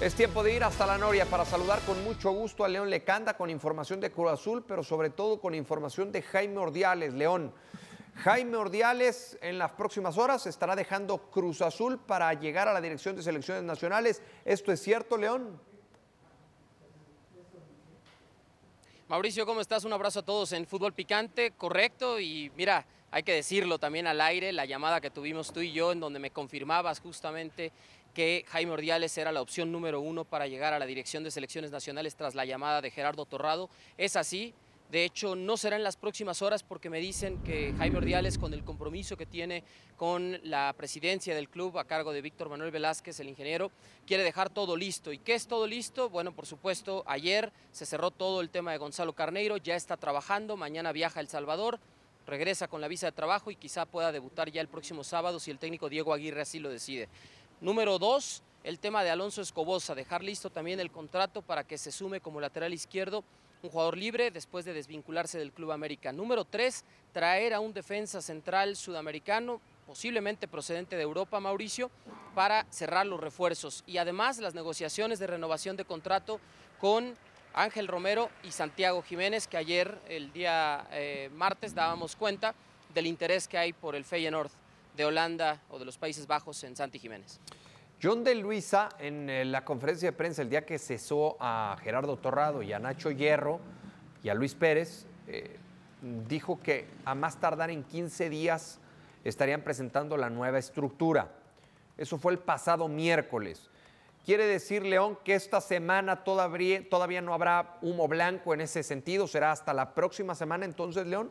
Es tiempo de ir hasta la Noria para saludar con mucho gusto a León Lecanda con información de Cruz Azul, pero sobre todo con información de Jaime Ordiales. León, Jaime Ordiales en las próximas horas estará dejando Cruz Azul para llegar a la Dirección de Selecciones Nacionales. ¿Esto es cierto, León? Mauricio, ¿cómo estás? Un abrazo a todos en Fútbol Picante, correcto. Y mira, hay que decirlo también al aire, la llamada que tuvimos tú y yo en donde me confirmabas justamente que Jaime Ordiales era la opción número uno para llegar a la Dirección de Selecciones Nacionales tras la llamada de Gerardo Torrado. Es así, de hecho, no será en las próximas horas porque me dicen que Jaime Ordiales, con el compromiso que tiene con la presidencia del club a cargo de Víctor Manuel Velázquez, el ingeniero, quiere dejar todo listo. ¿Y qué es todo listo? Bueno, por supuesto, ayer se cerró todo el tema de Gonzalo Carneiro, ya está trabajando, mañana viaja a El Salvador, regresa con la visa de trabajo y quizá pueda debutar ya el próximo sábado si el técnico Diego Aguirre así lo decide. Número dos, el tema de Alonso Escobosa, dejar listo también el contrato para que se sume como lateral izquierdo un jugador libre después de desvincularse del Club América. Número tres, traer a un defensa central sudamericano, posiblemente procedente de Europa, Mauricio, para cerrar los refuerzos. Y además las negociaciones de renovación de contrato con Ángel Romero y Santiago Jiménez, que ayer, el día eh, martes, dábamos cuenta del interés que hay por el Feyenoord de Holanda o de los Países Bajos en Santi Jiménez. John de Luisa, en eh, la conferencia de prensa el día que cesó a Gerardo Torrado y a Nacho Hierro y a Luis Pérez, eh, dijo que a más tardar en 15 días estarían presentando la nueva estructura. Eso fue el pasado miércoles. Quiere decir, León, que esta semana todavía, todavía no habrá humo blanco en ese sentido. ¿Será hasta la próxima semana entonces, León?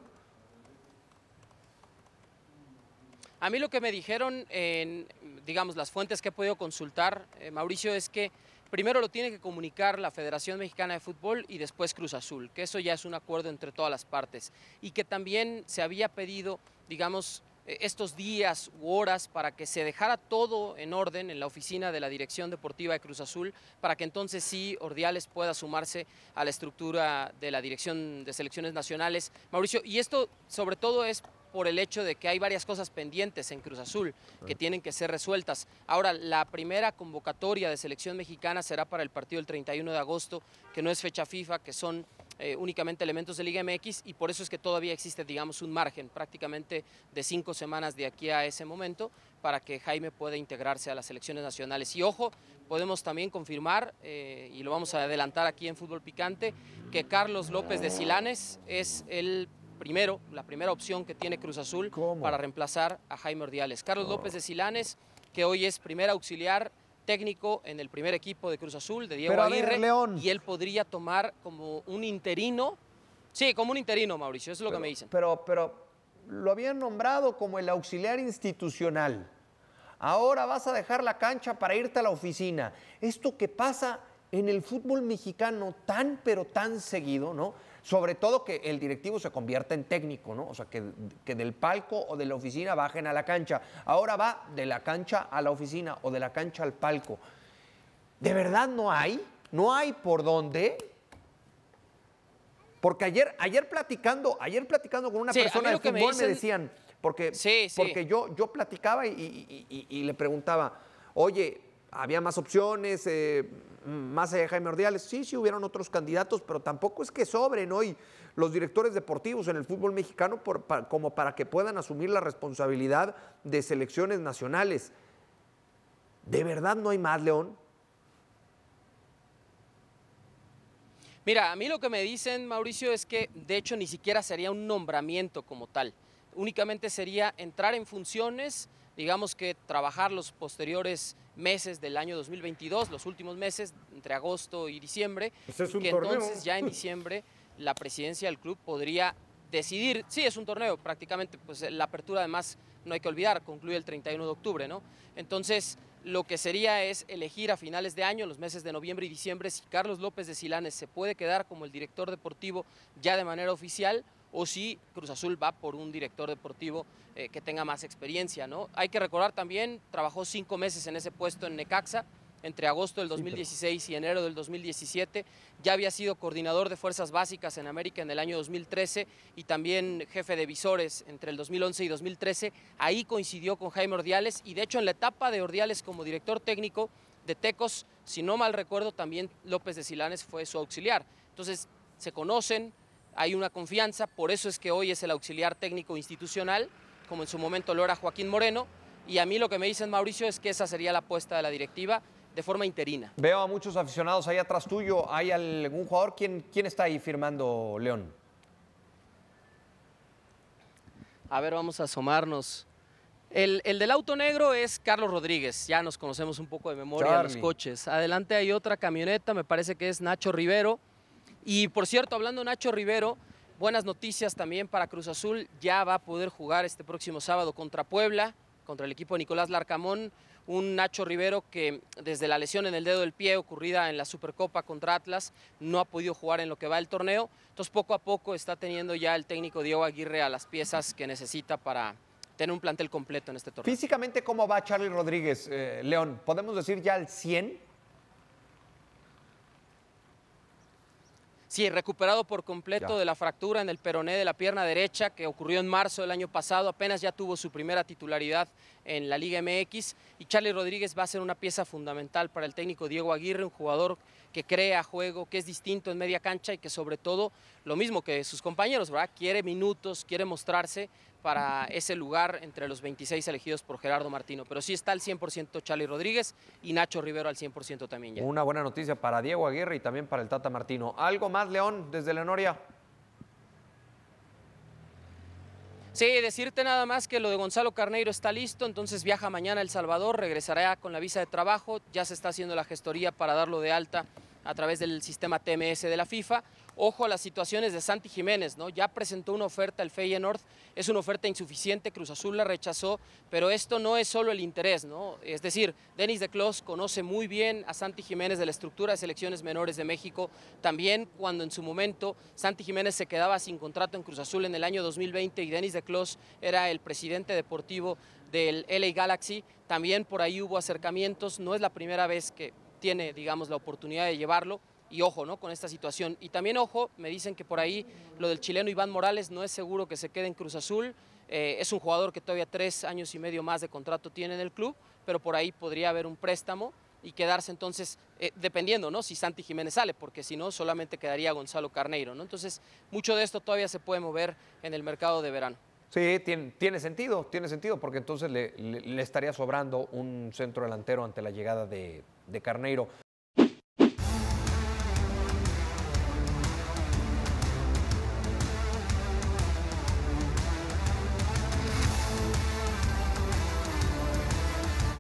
A mí lo que me dijeron, en, digamos, las fuentes que he podido consultar, eh, Mauricio, es que primero lo tiene que comunicar la Federación Mexicana de Fútbol y después Cruz Azul, que eso ya es un acuerdo entre todas las partes y que también se había pedido, digamos, eh, estos días u horas para que se dejara todo en orden en la oficina de la Dirección Deportiva de Cruz Azul, para que entonces sí Ordiales pueda sumarse a la estructura de la Dirección de Selecciones Nacionales. Mauricio, y esto sobre todo es por el hecho de que hay varias cosas pendientes en Cruz Azul que tienen que ser resueltas. Ahora, la primera convocatoria de selección mexicana será para el partido del 31 de agosto, que no es fecha FIFA, que son eh, únicamente elementos de Liga MX y por eso es que todavía existe, digamos, un margen prácticamente de cinco semanas de aquí a ese momento para que Jaime pueda integrarse a las selecciones nacionales. Y ojo, podemos también confirmar, eh, y lo vamos a adelantar aquí en Fútbol Picante, que Carlos López de Silanes es el primero, la primera opción que tiene Cruz Azul para reemplazar a Jaime Ordiales. Carlos López de Silanes, que hoy es primer auxiliar técnico en el primer equipo de Cruz Azul, de Diego Pero León. y él podría tomar como un interino. Sí, como un interino, Mauricio, eso es lo que me dicen. Pero, pero lo habían nombrado como el auxiliar institucional. Ahora vas a dejar la cancha para irte a la oficina. Esto que pasa en el fútbol mexicano tan pero tan seguido, ¿no? Sobre todo que el directivo se convierta en técnico, ¿no? O sea, que, del palco o de la oficina bajen a la cancha. Ahora va de la cancha a la oficina o de la cancha al palco. ¿De verdad no hay? ¿No hay por dónde? Porque ayer, ayer platicando, ayer platicando con una persona de fútbol me, decían, porque, porque yo, yo platicaba y, le preguntaba, oye, había más opciones, eh, más allá de Jaime Ordiales. Sí, sí hubieron otros candidatos, pero tampoco es que sobren hoy los directores deportivos en el fútbol mexicano como para que puedan asumir la responsabilidad de selecciones nacionales. ¿De verdad no hay más, León? Mira, a mí lo que me dicen, Mauricio, es que de hecho ni siquiera sería un nombramiento como tal. Únicamente sería entrar en funciones digamos que trabajar los posteriores meses del año 2022, los últimos meses, entre agosto y diciembre, pues que entonces ya en diciembre la presidencia del club podría decidir, sí, es un torneo prácticamente, pues la apertura además no hay que olvidar, concluye el 31 de octubre, ¿no? Entonces, lo que sería es elegir a finales de año, los meses de noviembre y diciembre, si Carlos López de Silanes se puede quedar como el director deportivo ya de manera oficial o si Cruz Azul va por un director deportivo eh, que tenga más experiencia. ¿no? Hay que recordar también, trabajó cinco meses en ese puesto en Necaxa, entre agosto del 2016 y enero del 2017. Ya había sido coordinador de fuerzas básicas en América en el año 2013 y también jefe de visores entre el 2011 y 2013. Ahí coincidió con Jaime Ordiales y de hecho en la etapa de Ordiales como director técnico de Tecos, si no mal recuerdo, también López de Silanes fue su auxiliar. Entonces se conocen, hay una confianza, por eso es que hoy es el auxiliar técnico institucional, como en su momento lo era Joaquín Moreno, y a mí lo que me dicen Mauricio es que esa sería la apuesta de la directiva de forma interina. Veo a muchos aficionados ahí atrás tuyo, ¿hay algún jugador? ¿Quién, quién está ahí firmando León? A ver, vamos a asomarnos. El, del auto negro es Carlos Rodríguez, ya nos conocemos un poco de memoria de los coches. Adelante hay otra camioneta, me parece que es Nacho Rivero. Y por cierto, hablando de Nacho Rivero, buenas noticias también para Cruz Azul, ya va a poder jugar este próximo sábado contra Puebla, contra el equipo Nicolás Larcamón, un Nacho Rivero que desde la lesión en el dedo del pie ocurrida en la Supercopa contra Atlas no ha podido jugar en lo que va el torneo, entonces poco a poco está teniendo ya el técnico Diego Aguirre a las piezas que necesita para tener un plantel completo en este torneo. Físicamente, ¿cómo va Charlie Rodríguez, eh, León? ¿Podemos decir ya al 100? Sí, recuperado por completo de la fractura en el peroné de la pierna derecha que ocurrió en marzo del año pasado, apenas ya tuvo su primera titularidad en la Liga MX y Charlie Rodríguez va a ser una pieza fundamental para el técnico Diego Aguirre, un jugador que crea juego, que es distinto en media cancha y que sobre todo, lo mismo que sus compañeros, ¿verdad? Quiere minutos, quiere mostrarse para ese lugar entre los 26 elegidos por Gerardo Martino. Pero sí está al 100% Charlie Rodríguez y Nacho Rivero al 100% también Una buena noticia para Diego Aguirre y también para el Tata Martino. ¿Algo más, León, desde Lenoria? Sí, decirte nada más que lo de Gonzalo Carneiro está listo, entonces viaja mañana a El Salvador, regresará con la visa de trabajo, ya se está haciendo la gestoría para darlo de alta a través del sistema TMS de la FIFA. Ojo a las situaciones de Santi Jiménez, ¿no? Ya presentó una oferta el Feyenoord, es una oferta insuficiente, Cruz Azul la rechazó, pero esto no es solo el interés, ¿no? Es decir, Denis de Clos conoce muy bien a Santi Jiménez de la estructura de selecciones menores de México, también cuando en su momento Santi Jiménez se quedaba sin contrato en Cruz Azul en el año 2020 y Denis de Clos era el presidente deportivo del LA Galaxy, también por ahí hubo acercamientos, no es la primera vez que tiene, digamos, la oportunidad de llevarlo. Y ojo, ¿no? Con esta situación. Y también ojo, me dicen que por ahí lo del chileno Iván Morales no es seguro que se quede en Cruz Azul. Eh, es un jugador que todavía tres años y medio más de contrato tiene en el club, pero por ahí podría haber un préstamo y quedarse entonces, eh, dependiendo, ¿no? Si Santi Jiménez sale, porque si no, solamente quedaría Gonzalo Carneiro, ¿no? Entonces, mucho de esto todavía se puede mover en el mercado de verano. Sí, tiene, sentido, tiene sentido, porque entonces le, estaría sobrando un centro delantero ante la llegada de, de Carneiro.